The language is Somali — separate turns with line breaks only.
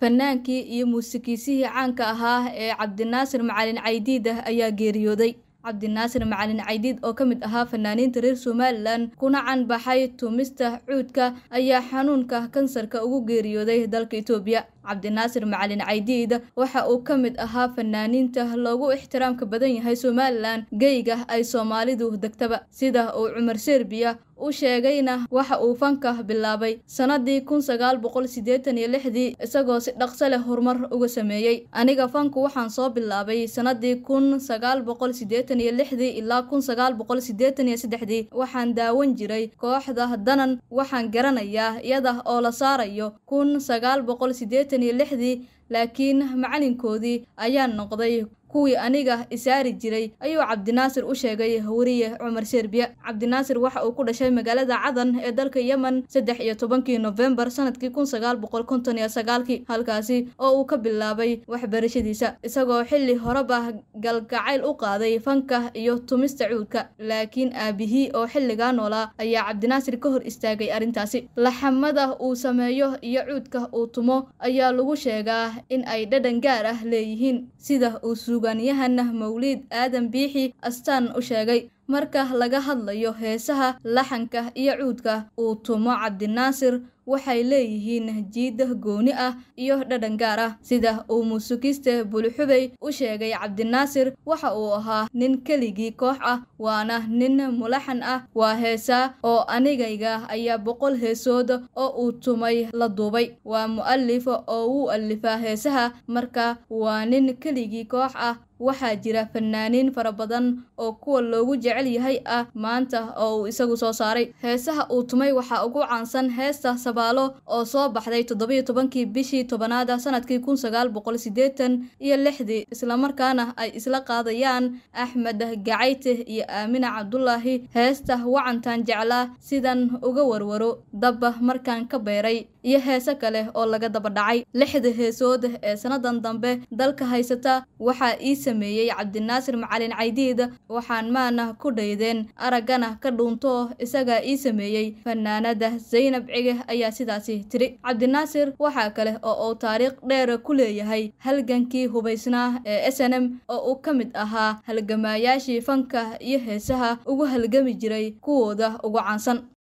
fanaankii iyo muusikiisihii caanka ahaa ee cabdinaasir macalin caydiid ah ayaa geeriyooday cabdinaasir macalin caydiid oo ka mid ahaa fanaaniinta reer somalilan kuna can baxay tumista cuudka ayaa xanuunka kansarka ugu geeriyooday dalka etoobiya cabdinaasir macalin caydiid waxa uu ka mid ahaa fanaaniinta loogu ixtiraamka badan yahay somalilan geyga ay soomaalidu degtaba sida uu cumar serbiya u sheegayna waxa uu fanka bilaabay sannadii kun sagaal boqol siddeetan iyo lixdii isagoo si dhaqso leh horumar uga sameeyey aniga fanku waxaan soo bilaabay sannadii kun sagaal boqol siddeetan iyo lixdii ilaa kun sagaal boqol siddeetan iyo saddexdii waxaan daawan jiray kooxda danan waxaan garanayaa iyada oo la saarayo kun sagaal boqol siddeetan laakiin macalinkoodii ayaa noqday kuwii aniga isaari jiray ayuu cabdinaasir u sheegay hawriye cumar serbiya cabdinaasir waxa uu ku dhashay magaalada cadan ee dalka yemen saddex iyo tobankii nofembar sanadkii kun sagaal boqol konton iyo sagaalkii halkaasi oo uu ka bilaabay waxbarashadiisa isagoo xilli horeba galgacayl u qaaday fanka iyo tumista cuudka laakiin aabihii oo xilligaa noolaa ayaa cabdinaasir ka hor istaagay arrintaasi laxamada uu sameeyo iyo cuudka uu tumo ayaa lagu sheegaa in ay dhadhan gaar ah leeyihiin sida uu suugaanyahanna mawliid aadan biixi astaan u sheegay marka laga hadlayo heesaha laxanka iyo cuudka uu tumo cabdinaasir waxay leeyihiin nahjiida gooni ah iyo dhadhan gaar ah sida uu muusukiste buluxubey u sheegay cabdinaasir waxa uu ahaa nin keligii koox ah waana nin mulaxan ah waa heesaa oo anigayga ayaa boqol heesood oo uu tumay la duubay waa mu'alif oo wuu allifaa heesaha marka waa nin keligii koox ah waxaa jira fanaaniin fara badan oo kuwa loogu jecel yahay ah maanta oo uu isagu soo saaray heesaha uu tumay waxaa ugu caansan heesta sabaalo oo soo baxday toddobiyo tobankii bishii tobanaada sannadkii kun sagaal boqol siddeetan iyo lixdii islamarkaana ay isla qaadayaan axmed gacayte iyo aamina cabdulaahi heesta wacantaan jeclaa sidan uga warwaro dabba ah markaan ka beeray iyo heese kale oo laga daba dhacay lixda heesooda ee sannadan dambe dalka haysata waxaa ii sameeyey cabdinaasir macalin caydiid waxaan maana ku dhaydeen araggana ka dhuunto isagaa ii sameeyey fanaanada zaynab cige ayaa sidaasi tidhi cabdinaasir waxaa kale oo uu taariikh dheer ku leeyahay halgankii hubaysnaa ee s n m oo uu ka mid ahaa halgamaayaashii fanka iyo heesaha ugu halgami jiray kuwooda ugu caansan